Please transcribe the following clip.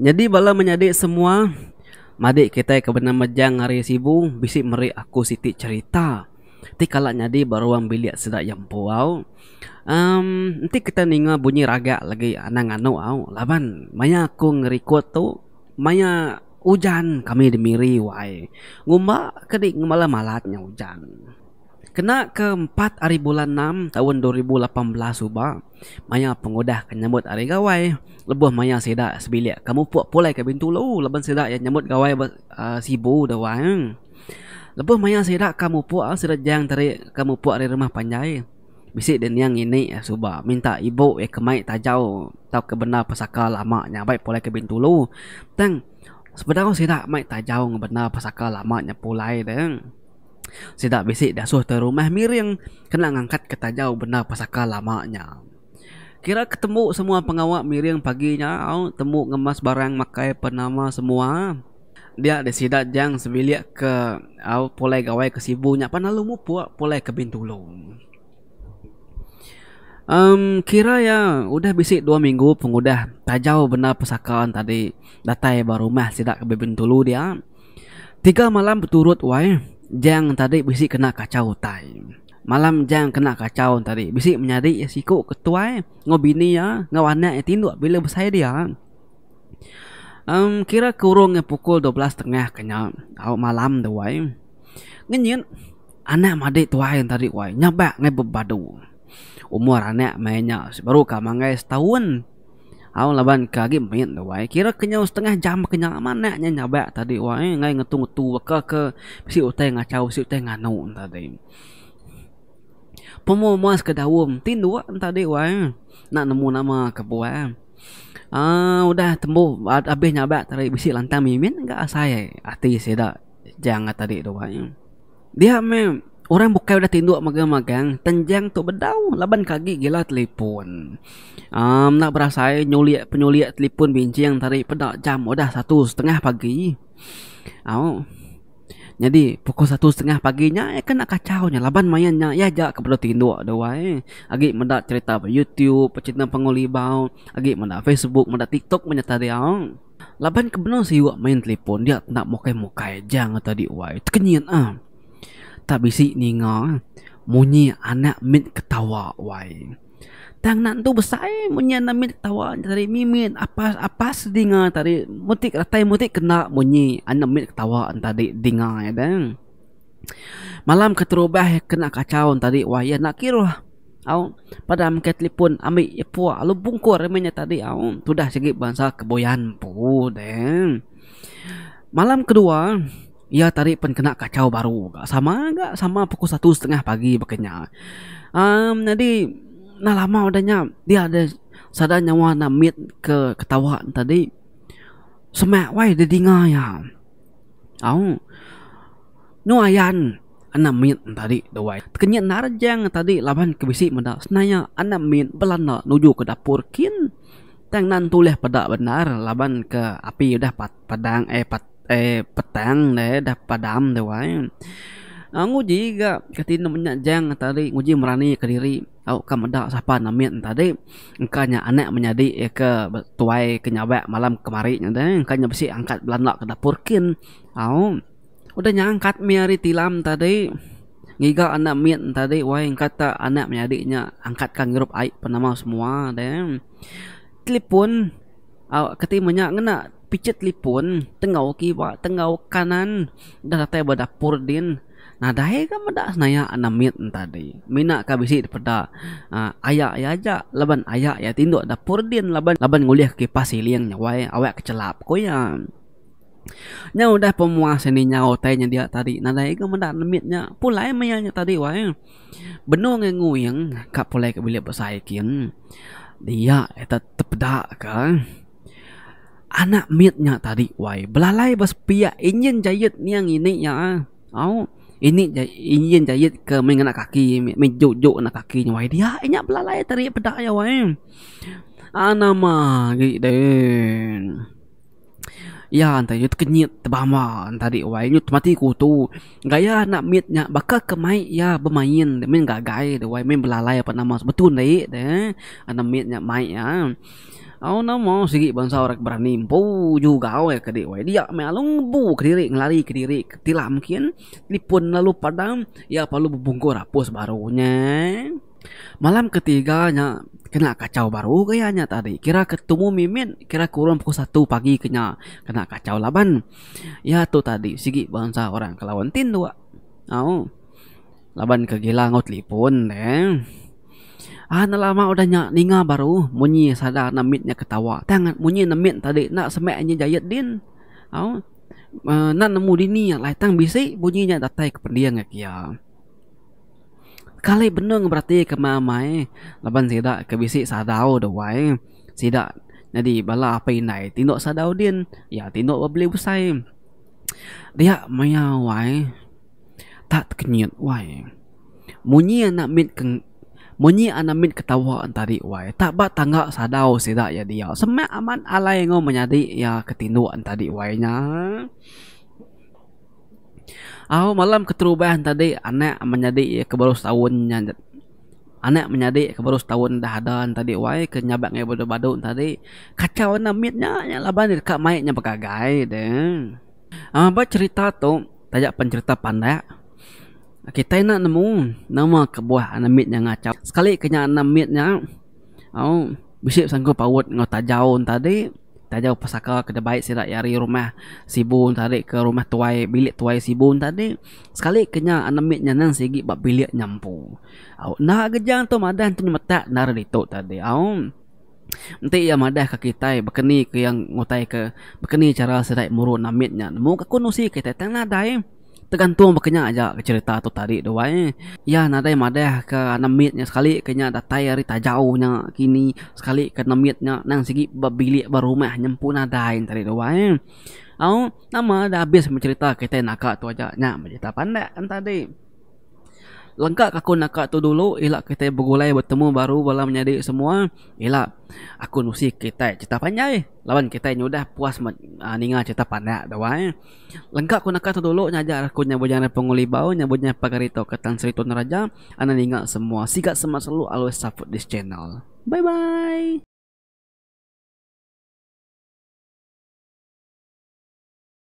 Jadi bala menyadi semua Madik kita ke benar mejang hari sibung Bisik meri aku siti cerita Ti kalak nyadi baruang bilik sedak yang puau um, Nanti kita ningga bunyi raga lagi anang anu au Laban Maya aku ngerikut tu Maya hujan kami dimiri wai Ngumbak kedik ngemala malatnya hujan Kena ke 4 hari bulan 6 tahun 2018 suba Maya pengudah ke nyambut hari gawai Lebuh Maya sedak sebilik Kamu puak pulai ke pintu lu Leban sedak yang nyambut gawai uh, sibu dawang Lepas maya sedak kamu puak Sudah jang dari kamu puak dari rumah panjai Bisik dan yang ini ya Minta ibu ya eh, kemai tajau Tau kebenar pesaka lama Nyabai pulai ke bintu lu Teng Sebenarnya saya tak mai tajau Ngebenar pesaka lama Nyapulai deng Sedap besik dah suruh terumah Mir yang kena angkat ke tajau benda pasakal lamanya. Kira ketemu semua pengawak Mir yang paginya, oh, temu ngemas barang makai penama semua. Dia ada sidat jang sebilik ke au oh, polai gawai ke sibunya. Apa nak lumu puak polai ke bintu Um, kira ya udah bisik dua minggu pengudah tajau benda pesakaan tadi datai baru mah sidak ke bintulu dia tiga malam berturut wai Jang tadi bisi kena kacau tai. Malam jang kena kacau tadi bisi menyari siku ketua ngobini ya, ah, ngawannya ya tindu bila besai dia. Um, kira kurung pukul 12 tengah kena au malam tu wai. Ngenyen anak madik tua yang tadi wai nyabak ngai bebadu. Umur anak mainnya baru kamangai setahun. Aku lawan kagi main tu wai kira kenyang setengah jam kenyang mana nya nyabak tadi wai ngai ngetung tu ke ke si utai ngacau si utai nganu tadi pomo mas ke dawum tin dua tadi wai nak nemu nama ke buah eh. ah udah tembu abis nyabak tadi bisi lantang mimin enggak saya eh. ati sida eh, jangan tadi tu wai dia mem Orang bukan udah tinduk magang-magang, tenjang tu bedau, laban kaki gila telefon. Um, nak berasa nyuliak penyuliak binci yang tarik pada jam udah satu setengah pagi. Aw, oh. jadi pukul satu setengah paginya, eh kena kacau nya, laban mayannya, ya jak kepada tinduk, doa eh. Agi menda cerita pada YouTube, pecinta pengulibau, agi menda Facebook, menda TikTok, menda tadi aw. Laban kebenar siwa main telefon dia nak mukai-mukai jangan tadi wai. Terkenyian ah tak bisik ni ngah. Eh. Munyi anak mit ketawa wai. Tang nan tu besai munyi anak mit ketawa dari mimin apa apa sedinga tadi mutik ratai mutik kena munyi anak mit ketawa tadi dinga ya Malam keterubah ya, kena kacau tadi wai ya, nak kira. Au pada am telefon ami ipu ya, alu bungkur menya tadi au sudah segi bangsa keboyan pu dang. Malam kedua ia ya, tarik pun kena kacau baru sama enggak sama pukul satu setengah pagi bekerja um, jadi nah lama udahnya dia ada sadar nyawa nak meet ke ketawa tadi semak wai dia dengar ya au oh. no ayan anak meet tadi the way kenyit narjang tadi laban kebisi muda senaya anak meet belanda nuju ke dapur kin tang nan pada benar laban ke api udah padang eh pat, eh petang deh dah padam deh wai Angu juga ketika banyak jang tadi nguji merani ke diri au ka meda siapa namian tadi engkanya anak menjadi ke tuai kenyabak malam kemarin nya engkanya besi angkat belanak ke dapur kin au udah nyangkat miari tilam tadi ngiga anak mien tadi wai kata anak menjadinya angkat kan ngirup aik penama semua deh telepon awak kata banyak ngena picit lipun tengau kiwa tengau kanan dah datai berdapur din nah dahai kan medak senaya anamit tadi minak ka bisi peda ah, ayak ya aja laban ayak ya tinduk dapur din laban laban ngulih ke yang nyawai awak kecelap kau ya Nya udah pemuas ini nyawa tanya dia tadi Nah Nada ikan mendak nemitnya Pulai mayanya tadi wae Benuh yang Kak yang kapulai bilik besaikin Dia itu eh, tepedak kan anak mitnya tadi wai belalai bas pia ingin jayet niang ini ya au ini ingin jayet ke mengenak kaki menjojok nak kakinya wai dia inya belalai tadi pedak ya wai anama gitu Ya, antara itu kenyit terbama antara wai nyut mati kutu. Gaya nak mitnya bakal kemai ya bermain dia main gagai de wai main belalai apa nama sebetul dai de. Eh. anak mitnya nya mai ya. Au nama segi bangsa orang berani mpu juga wai ya, ke de dia me alung bu kediri ngelari kediri tilam mungkin lipun lalu padam ya perlu bubungkur hapus barunya. Eh. Malam ketiganya kena kacau baru kayaknya tadi. Kira ketemu Mimin, kira kurang pukul satu pagi kena kena kacau laban. Ya tu tadi sigi bangsa orang kelawan tin dua. Au. Oh. Laban kegila ngot lipun eh. Ah na lama udah nya ninga baru munyi sada namitnya ketawa. Tangan munyi namit tadi nak semek nya jayet din. Au. Oh. Uh, nak nemu dini lah tang bisi bunyinya datai ke pendiang ya. Kia kali benung berarti kemamai laban sida ke bisi sadau do wai sida nadi bala apa inai tindok sadau din ya tindok beli usai dia maya wai tak kenyut wai munyi anak mit ke Munyi anak min ketawa antari wai tak ba tangga sadau sida ya dia semak aman alai ngau menyadi ya ketindu antari wai nya Aku malam keterubahan tadi anak menjadi kebaru setahun nyanyi. Anak menjadi kebaru setahun dah ada tadi wai ke nyabak ngai bodo badu tadi. Kacau na mitnya nya laban di kak maiknya bagagai deh. Ah, Apa cerita tu? Tajak pencerita pandai. Kita nak nemu nama kebuah anak yang ngacau. Sekali kenyang anak mitnya. Oh, bisik sanggup pawut ngau tajau tadi. Tak aku pasaka kena baik sirak yari rumah Sibun tarik ke rumah tuai Bilik tuai sibun tadi Sekali kena anamit nyanang segi Bak bilik nyampu Aku nak kejang tu madan tu metak Nak redituk tadi Aku Nanti ia madah ke kita Berkeni ke yang ngutai ke Berkeni cara sirak murun namitnya Muka aku nusi kita Tengah dah eh tergantung makanya aja cerita atau tadi doa eh ya nadai madah ke namitnya sekali kayaknya datai hari tak jauhnya kini sekali ke namitnya nang segi bilik berumah nyempun nadai tadi doa eh Aku nama dah habis mencerita kita nak tu aja nak mencerita pandai kan tadi lengkap aku nak tu dulu elak kita bergulai bertemu baru bala menyadi semua elak aku nusi kita cerita panjang eh. lawan kita ini udah puas uh, ah, ninga cerita panjang doa eh. lengkap aku nak tu dulu nyaja aku nyabu jangan penguli bau nyabu nyaja pagar itu ketan seritu neraja anak ninga semua sikat semua selalu always support this channel bye bye